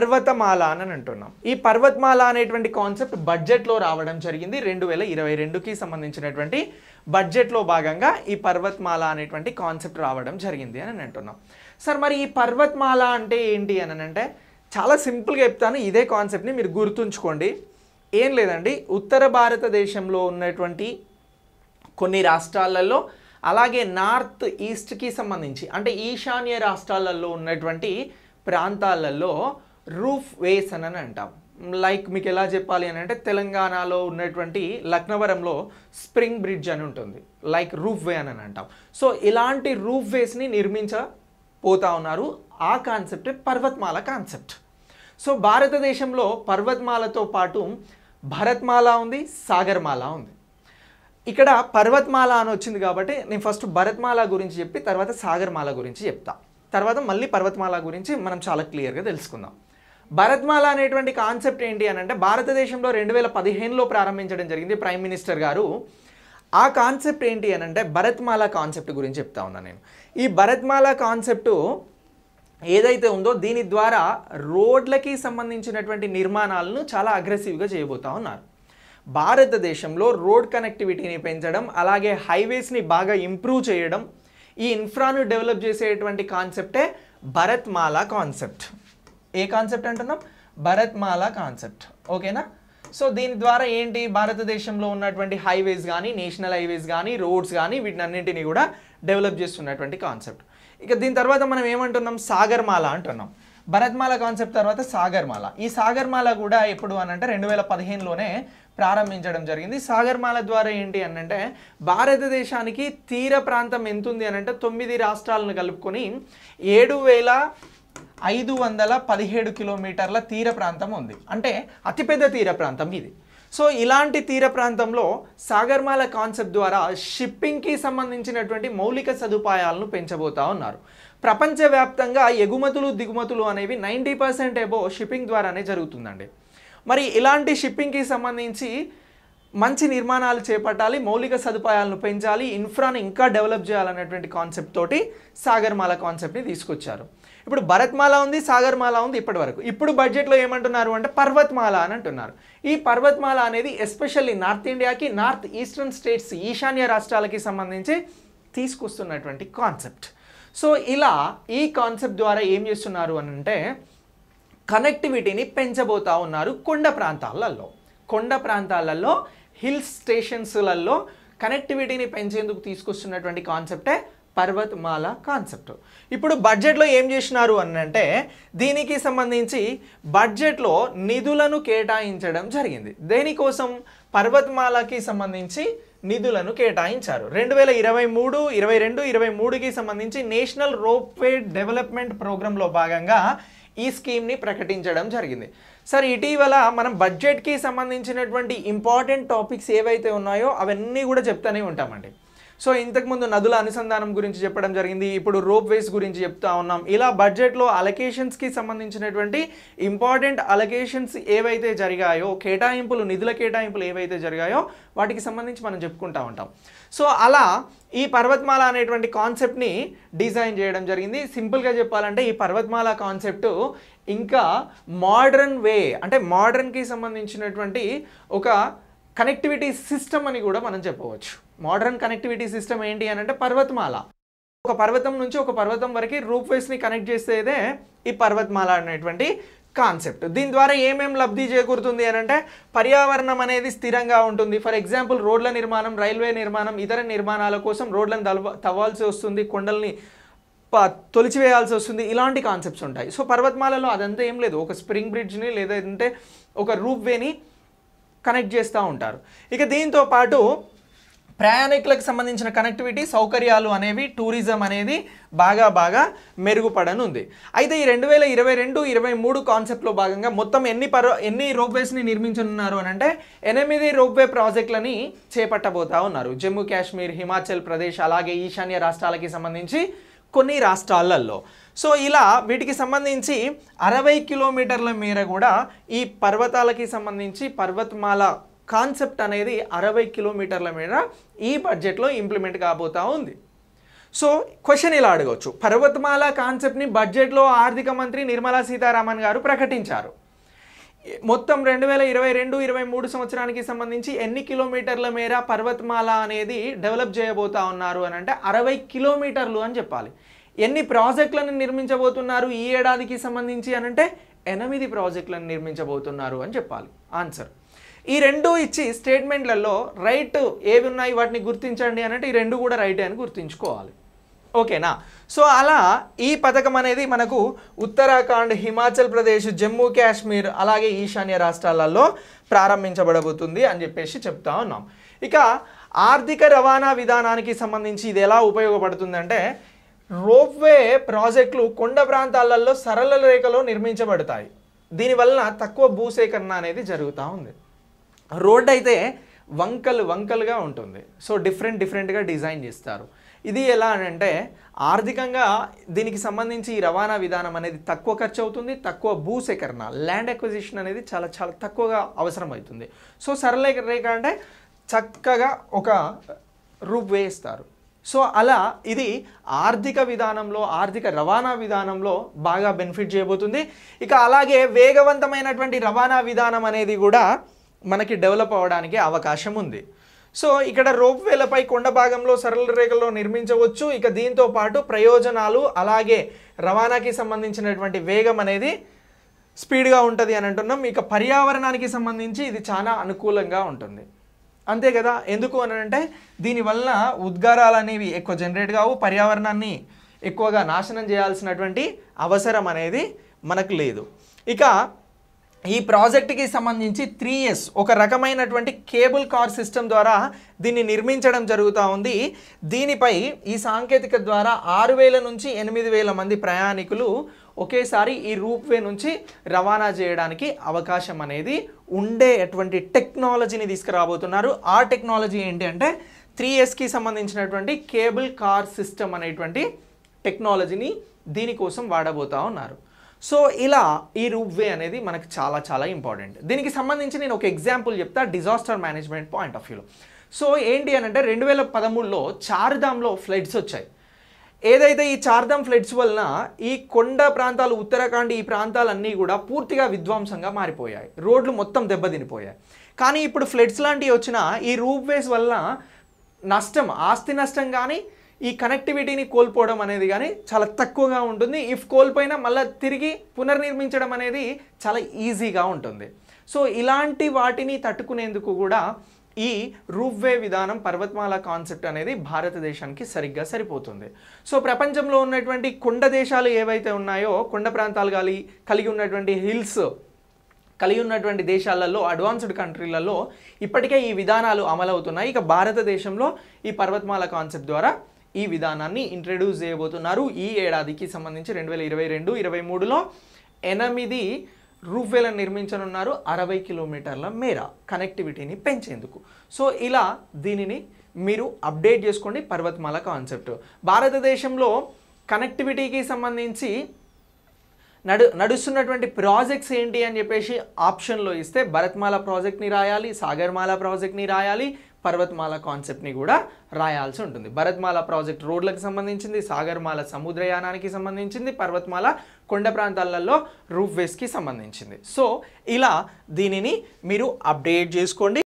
పర్వతమాల అని అంటున్నాం ఈ పర్వతమాల అనేటువంటి కాన్సెప్ట్ బడ్జెట్లో రావడం జరిగింది రెండు వేల ఇరవై రెండుకి సంబంధించినటువంటి బడ్జెట్లో భాగంగా ఈ పర్వతమాల అనేటువంటి కాన్సెప్ట్ రావడం జరిగింది అని అంటున్నాం సార్ మరి ఈ పర్వతమాల అంటే ఏంటి అని అంటే చాలా సింపుల్గా చెప్తాను ఇదే కాన్సెప్ట్ని మీరు గుర్తుంచుకోండి ఏం లేదండి ఉత్తర భారతదేశంలో ఉన్నటువంటి కొన్ని రాష్ట్రాలలో అలాగే నార్త్ ఈస్ట్కి సంబంధించి అంటే ఈశాన్య రాష్ట్రాలలో ఉన్నటువంటి ప్రాంతాలలో రూఫ్ వేస్ అని అంటాం లైక్ మీకు ఎలా చెప్పాలి అని అంటే తెలంగాణలో ఉన్నటువంటి లక్నవరంలో స్ప్రింగ్ బ్రిడ్జ్ అని ఉంటుంది లైక్ రూఫ్ వే అని అంటాం సో ఇలాంటి రూఫ్ వేస్ని నిర్మించబోతా ఉన్నారు ఆ కాన్సెప్టే పర్వత్మాల కాన్సెప్ట్ సో భారతదేశంలో పర్వతమాలతో పాటు భరత్మాల ఉంది సాగర్మాల ఉంది ఇక్కడ పర్వతమాల అని వచ్చింది కాబట్టి నేను ఫస్ట్ భరత్మాల గురించి చెప్పి తర్వాత సాగర్మాల గురించి చెప్తా తర్వాత మళ్ళీ పర్వతమాల గురించి మనం చాలా క్లియర్గా తెలుసుకుందాం భరత్మాల అనేటువంటి కాన్సెప్ట్ ఏంటి అని అంటే భారతదేశంలో రెండు వేల పదిహేనులో ప్రారంభించడం జరిగింది ప్రైమ్ మినిస్టర్ గారు ఆ కాన్సెప్ట్ ఏంటి అని అంటే భరత్మాల కాన్సెప్ట్ గురించి చెప్తా ఉన్నా నేను ఈ భరత్మాల కాన్సెప్టు ఏదైతే ఉందో దీని ద్వారా రోడ్లకి సంబంధించినటువంటి నిర్మాణాలను చాలా అగ్రెసివ్గా చేయబోతా ఉన్నారు భారతదేశంలో రోడ్ కనెక్టివిటీని పెంచడం అలాగే హైవేస్ని బాగా ఇంప్రూవ్ చేయడం ఈ ఇన్ఫ్రాను డెవలప్ చేసేటువంటి కాన్సెప్టే భరత్మాల కాన్సెప్ట్ ఏ కాన్సెప్ట్ అంటున్నాం భరత్మాల కాన్సెప్ట్ ఓకేనా సో దీని ద్వారా ఏంటి భారతదేశంలో ఉన్నటువంటి హైవేస్ కానీ నేషనల్ హైవేస్ కానీ రోడ్స్ కానీ వీటిని అన్నింటినీ కూడా డెవలప్ చేస్తున్నటువంటి కాన్సెప్ట్ ఇక దీని తర్వాత మనం ఏమంటున్నాం సాగర్మాల అంటున్నాం భరత్మాల కాన్సెప్ట్ తర్వాత సాగర్మాల ఈ సాగర్మాల కూడా ఎప్పుడు అని అంటే రెండు వేల పదిహేనులోనే ప్రారంభించడం జరిగింది సాగర్మాల ద్వారా ఏంటి అని అంటే భారతదేశానికి తీర ప్రాంతం ఎంతుంది అనంటే అని అంటే తొమ్మిది రాష్ట్రాలను కలుపుకొని ఏడు వేల ఐదు వందల పదిహేడు కిలోమీటర్ల తీర ప్రాంతం ఉంది అంటే అతిపెద్ద తీర ప్రాంతం ఇది సో ఇలాంటి తీర ప్రాంతంలో సాగర్మాల కాన్సెప్ట్ ద్వారా షిప్పింగ్కి సంబంధించినటువంటి మౌలిక సదుపాయాలను పెంచబోతా ఉన్నారు ప్రపంచవ్యాప్తంగా ఎగుమతులు దిగుమతులు అనేవి నైంటీ పర్సెంట్ ఏబో షిప్పింగ్ ద్వారానే జరుగుతుందండి మరి ఇలాంటి షిప్పింగ్కి సంబంధించి మంచి నిర్మాణాలు చేపట్టాలి మౌలిక సదుపాయాలను పెంచాలి ఇన్ఫ్రాని ఇంకా డెవలప్ చేయాలనేటువంటి కాన్సెప్ట్ తోటి సాగర్మాల కాన్సెప్ట్ని తీసుకొచ్చారు ఇప్పుడు భరత్మాల ఉంది సాగర్మాల ఉంది ఇప్పటి వరకు ఇప్పుడు బడ్జెట్లో ఏమంటున్నారు అంటే పర్వత్మాల అని అంటున్నారు ఈ పర్వత్మాల అనేది ఎస్పెషల్లీ నార్త్ ఇండియాకి నార్త్ ఈస్టర్న్ స్టేట్స్ ఈశాన్య రాష్ట్రాలకి సంబంధించి తీసుకొస్తున్నటువంటి కాన్సెప్ట్ సో ఇలా ఈ కాన్సెప్ట్ ద్వారా ఏం చేస్తున్నారు అని అంటే కనెక్టివిటీని పెంచబోతూ ఉన్నారు కొండ ప్రాంతాలలో కొండ ప్రాంతాలలో హిల్ స్టేషన్స్లలో కనెక్టివిటీని పెంచేందుకు తీసుకొస్తున్నటువంటి కాన్సెప్టే పర్వతమాల కాన్సెప్ట్ ఇప్పుడు బడ్జెట్లో ఏం చేసినారు అంటే దీనికి సంబంధించి బడ్జెట్లో నిధులను కేటాయించడం జరిగింది దేనికోసం పర్వతమాలకి సంబంధించి నిధులను కేటాయించారు రెండు వేల ఇరవై మూడు ఇరవై రెండు ఇరవై మూడుకి సంబంధించి నేషనల్ రోప్వే డెవలప్మెంట్ ప్రోగ్రాంలో భాగంగా ఈ స్కీమ్ని ప్రకటించడం జరిగింది సార్ ఇటీవల మనం బడ్జెట్కి సంబంధించినటువంటి ఇంపార్టెంట్ టాపిక్స్ ఏవైతే ఉన్నాయో అవన్నీ కూడా చెప్తూనే ఉంటామండి సో ఇంతకుముందు నదుల అనుసంధానం గురించి చెప్పడం జరిగింది ఇప్పుడు రోప్ వేస్ గురించి చెప్తా ఉన్నాం ఇలా బడ్జెట్లో అలకేషన్స్కి సంబంధించినటువంటి ఇంపార్టెంట్ అలకేషన్స్ ఏవైతే జరిగాయో కేటాయింపులు నిధుల కేటాయింపులు ఏవైతే జరిగాయో వాటికి సంబంధించి మనం చెప్పుకుంటా ఉంటాం సో అలా ఈ పర్వతమాల అనేటువంటి కాన్సెప్ట్ని డిజైన్ చేయడం జరిగింది సింపుల్గా చెప్పాలంటే ఈ పర్వతమాల కాన్సెప్ట్ ఇంకా మోడ్రన్ వే అంటే మోడ్రన్కి సంబంధించినటువంటి ఒక కనెక్టివిటీ సిస్టమ్ అని కూడా మనం చెప్పవచ్చు మోడర్న్ కనెక్టివిటీ సిస్టమ్ ఏంటి అని అంటే పర్వతమాల ఒక పర్వతం నుంచి ఒక పర్వతం వరకు రూప్ వేస్ని కనెక్ట్ చేసేదే ఈ పర్వతమాల అనేటువంటి కాన్సెప్ట్ దీని ద్వారా ఏమేం లబ్ధి చేకూరుతుంది అని అంటే పర్యావరణం అనేది స్థిరంగా ఉంటుంది ఫర్ ఎగ్జాంపుల్ రోడ్ల నిర్మాణం రైల్వే నిర్మాణం ఇతర నిర్మాణాల కోసం రోడ్లను తవ్వ తవ్వాల్సి వస్తుంది కొండల్ని తొలిచివేయాల్సి వస్తుంది ఇలాంటి కాన్సెప్ట్స్ ఉంటాయి సో పర్వతమాలలో అదంతా ఏం లేదు ఒక స్ప్రింగ్ బ్రిడ్జ్ని లేదంటే ఒక రూప్ వేని కనెక్ట్ చేస్తూ ఉంటారు ఇక దీంతో పాటు ప్రయాణికులకు సంబంధించిన కనెక్టివిటీ సౌకర్యాలు అనేవి టూరిజం అనేది బాగా బాగా మెరుగుపడనుంది అయితే ఈ రెండు వేల ఇరవై రెండు ఇరవై మూడు కాన్సెప్ట్లో భాగంగా మొత్తం ఎన్ని పరో ఎన్ని రోప్వేస్ని నిర్మించనున్నారు అని అంటే ఎనిమిది రోప్వే ప్రాజెక్టులని చేపట్టబోతా ఉన్నారు జమ్మూ కాశ్మీర్ హిమాచల్ ప్రదేశ్ అలాగే ఈశాన్య రాష్ట్రాలకి సంబంధించి కొన్ని రాష్ట్రాలలో సో ఇలా వీటికి సంబంధించి అరవై కిలోమీటర్ల మేర కూడా ఈ పర్వతాలకి సంబంధించి పర్వతమాల కాన్సెప్ట్ అనేది అరవై కిలోమీటర్ల మీద ఈ బడ్జెట్లో ఇంప్లిమెంట్ కాబోతా ఉంది సో క్వశ్చన్ ఇలా అడగవచ్చు పర్వతమాల కాన్సెప్ట్ని బడ్జెట్లో ఆర్థిక మంత్రి నిర్మలా సీతారామన్ గారు ప్రకటించారు మొత్తం రెండు వేల ఇరవై రెండు ఇరవై మూడు సంవత్సరానికి సంబంధించి ఎన్ని కిలోమీటర్ల మేర పర్వతమాల అనేది డెవలప్ చేయబోతా ఉన్నారు అని అంటే అరవై కిలోమీటర్లు అని చెప్పాలి ఎన్ని ప్రాజెక్టులను నిర్మించబోతున్నారు ఈ ఏడాదికి సంబంధించి అనంటే ఎనిమిది ప్రాజెక్టులను నిర్మించబోతున్నారు అని చెప్పాలి ఆన్సర్ ఈ రెండు ఇచ్చి స్టేట్మెంట్లలో రైట్ ఏవి ఉన్నాయి వాటిని గుర్తించండి అనంటే ఈ రెండు కూడా రైట్ అని గుర్తించుకోవాలి ఓకేనా సో అలా ఈ పథకం అనేది మనకు ఉత్తరాఖండ్ హిమాచల్ ప్రదేశ్ జమ్మూ కాశ్మీర్ అలాగే ఈశాన్య రాష్ట్రాలలో ప్రారంభించబడబోతుంది అని చెప్పేసి చెప్తా ఉన్నాం ఇక ఆర్థిక రవాణా విధానానికి సంబంధించి ఇది ఎలా ఉపయోగపడుతుందంటే రోప్వే ప్రాజెక్టులు కొండ ప్రాంతాలలో సరళ రేఖలో నిర్మించబడతాయి దీనివలన తక్కువ భూసేకరణ అనేది జరుగుతూ ఉంది రోడ్ అయితే వంకలు వంకలుగా ఉంటుంది సో డిఫరెంట్ డిఫరెంట్గా డిజైన్ చేస్తారు ఇది ఎలా అంటే ఆర్థికంగా దీనికి సంబంధించి ఈ రవాణా విధానం అనేది తక్కువ ఖర్చు అవుతుంది తక్కువ భూసేకరణ ల్యాండ్ అక్విజిషన్ అనేది చాలా చాలా తక్కువగా అవసరం అవుతుంది సో సరళ రేఖ అంటే చక్కగా ఒక రూప్ వేయిస్తారు సో అలా ఇది ఆర్థిక విధానంలో ఆర్థిక రవాణా విధానంలో బాగా బెనిఫిట్ చేయబోతుంది ఇక అలాగే వేగవంతమైనటువంటి రవాణా విధానం అనేది కూడా మనకి డెవలప్ అవడానికి అవకాశం ఉంది సో ఇక్కడ రోప్ వేలపై కొండ భాగంలో సరళ రేఖలో నిర్మించవచ్చు ఇక దీంతో పాటు ప్రయోజనాలు అలాగే రవాణాకి సంబంధించినటువంటి వేగం అనేది స్పీడ్గా ఉంటుంది అని అంటున్నాం ఇక పర్యావరణానికి సంబంధించి ఇది చాలా అనుకూలంగా ఉంటుంది అంతే కదా ఎందుకు అని అంటే దీనివల్ల ఉద్గారాలు అనేవి ఎక్కువ జనరేట్ కావు పర్యావరణాన్ని ఎక్కువగా నాశనం చేయాల్సినటువంటి అవసరం అనేది మనకు లేదు ఇక ఈ ప్రాజెక్టుకి సంబంధించి త్రీ ఇయర్స్ ఒక రకమైనటువంటి కేబుల్ కార్ సిస్టమ్ ద్వారా దీన్ని నిర్మించడం జరుగుతూ ఉంది దీనిపై ఈ సాంకేతిక ద్వారా ఆరు వేల నుంచి ఎనిమిది వేల మంది ప్రయాణికులు ఒకేసారి ఈ రూప్వే నుంచి రవాణా చేయడానికి అవకాశం అనేది ఉండే అటువంటి టెక్నాలజీని తీసుకురాబోతున్నారు ఆ టెక్నాలజీ ఏంటి అంటే త్రీ ఇయర్స్కి సంబంధించినటువంటి కేబుల్ కార్ సిస్టమ్ అనేటువంటి టెక్నాలజీని దీనికోసం వాడబోతూ ఉన్నారు సో ఇలా ఈ వే అనేది మనకు చాలా చాలా ఇంపార్టెంట్ దీనికి సంబంధించి నేను ఒక ఎగ్జాంపుల్ చెప్తా డిజాస్టర్ మేనేజ్మెంట్ పాయింట్ ఆఫ్ వ్యూలో సో ఏంటి అని అంటే రెండు వేల పదమూడులో చార్ధామ్లో ఫ్లడ్స్ వచ్చాయి ఏదైతే ఈ చార్ధామ్ ఫ్లడ్స్ వలన ఈ కొండ ప్రాంతాలు ఉత్తరాఖండ్ ఈ ప్రాంతాలన్నీ కూడా పూర్తిగా విధ్వంసంగా మారిపోయాయి రోడ్లు మొత్తం దెబ్బతినిపోయాయి కానీ ఇప్పుడు ఫ్లడ్స్ లాంటివి వచ్చిన ఈ వేస్ వలన నష్టం ఆస్తి నష్టం కానీ ఈ కనెక్టివిటీని కోల్పోవడం అనేది కానీ చాలా తక్కువగా ఉంటుంది ఇఫ్ కోల్పోయినా మళ్ళీ తిరిగి పునర్నిర్మించడం అనేది చాలా ఈజీగా ఉంటుంది సో ఇలాంటి వాటిని తట్టుకునేందుకు కూడా ఈ రూఫ్వే విధానం పర్వతమాల కాన్సెప్ట్ అనేది భారతదేశానికి సరిగ్గా సరిపోతుంది సో ప్రపంచంలో ఉన్నటువంటి కొండ దేశాలు ఏవైతే ఉన్నాయో కొండ ప్రాంతాలు కానీ కలిగి ఉన్నటువంటి హిల్స్ కలిగి ఉన్నటువంటి దేశాలలో అడ్వాన్స్డ్ కంట్రీలలో ఇప్పటికే ఈ విధానాలు అమలవుతున్నాయి ఇక భారతదేశంలో ఈ పర్వతమాల కాన్సెప్ట్ ద్వారా ఈ విధానాన్ని ఇంట్రడ్యూస్ చేయబోతున్నారు ఈ ఏడాదికి సంబంధించి రెండు వేల ఇరవై రెండు ఇరవై మూడులో ఎనిమిది రూఫ్వేలను నిర్మించనున్నారు అరవై కిలోమీటర్ల మేర కనెక్టివిటీని పెంచేందుకు సో ఇలా దీనిని మీరు అప్డేట్ చేసుకోండి పర్వతమాల కాన్సెప్ట్ భారతదేశంలో కనెక్టివిటీకి సంబంధించి నడు నడుస్తున్నటువంటి ప్రాజెక్ట్స్ ఏంటి అని చెప్పేసి ఆప్షన్లో ఇస్తే భరత్మాల ప్రాజెక్ట్ని రాయాలి సాగర్మాల ప్రాజెక్ట్ని రాయాలి పర్వతమాల కాన్సెప్ట్ని కూడా రాయాల్సి ఉంటుంది భరత్మాల ప్రాజెక్ట్ రోడ్లకు సంబంధించింది సాగర్మాల సముద్రయానానికి సంబంధించింది పర్వతమాల కొండ ప్రాంతాలలో రూఫ్ వేస్కి సంబంధించింది సో ఇలా దీనిని మీరు అప్డేట్ చేసుకోండి